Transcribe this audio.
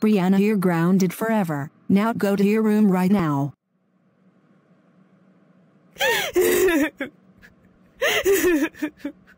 Brianna you're grounded forever, now go to your room right now.